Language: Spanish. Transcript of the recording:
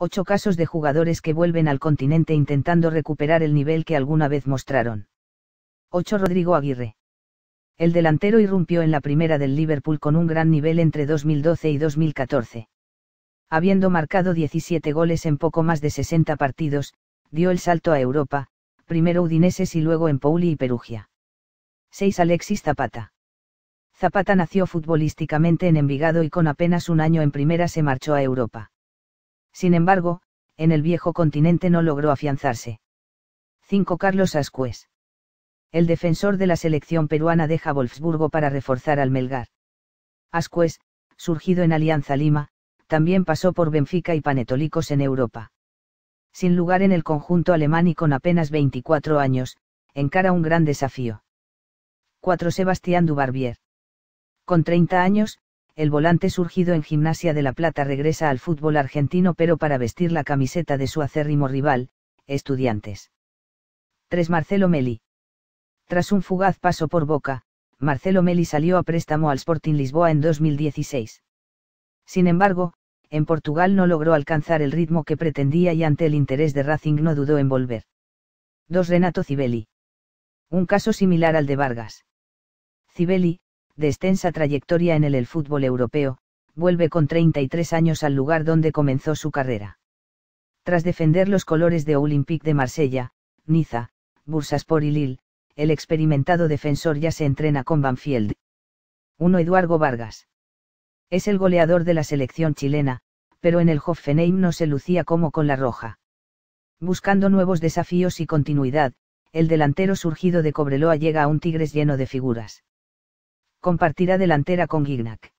ocho casos de jugadores que vuelven al continente intentando recuperar el nivel que alguna vez mostraron. 8. Rodrigo Aguirre. El delantero irrumpió en la primera del Liverpool con un gran nivel entre 2012 y 2014. Habiendo marcado 17 goles en poco más de 60 partidos, dio el salto a Europa, primero Udineses y luego en Pauli y Perugia. 6. Alexis Zapata. Zapata nació futbolísticamente en Envigado y con apenas un año en primera se marchó a Europa. Sin embargo, en el viejo continente no logró afianzarse. 5. Carlos Ascuez. El defensor de la selección peruana deja Wolfsburgo para reforzar al Melgar. Ascuez, surgido en Alianza Lima, también pasó por Benfica y Panetolicos en Europa. Sin lugar en el conjunto alemán y con apenas 24 años, encara un gran desafío. 4. Sebastián Dubarbier. Con 30 años, el volante surgido en Gimnasia de la Plata regresa al fútbol argentino pero para vestir la camiseta de su acérrimo rival, Estudiantes. 3. Marcelo Meli. Tras un fugaz paso por Boca, Marcelo Meli salió a préstamo al Sporting Lisboa en 2016. Sin embargo, en Portugal no logró alcanzar el ritmo que pretendía y ante el interés de Racing no dudó en volver. 2. Renato Cibeli. Un caso similar al de Vargas. Cibeli, de extensa trayectoria en el, fútbol europeo, vuelve con 33 años al lugar donde comenzó su carrera. Tras defender los colores de Olympique de Marsella, Niza, Bursaspor y Lille, el experimentado defensor ya se entrena con Banfield. 1. Eduardo Vargas. Es el goleador de la selección chilena, pero en el Hoffenheim no se lucía como con la roja. Buscando nuevos desafíos y continuidad, el delantero surgido de Cobreloa llega a un Tigres lleno de figuras compartirá delantera con Gignac.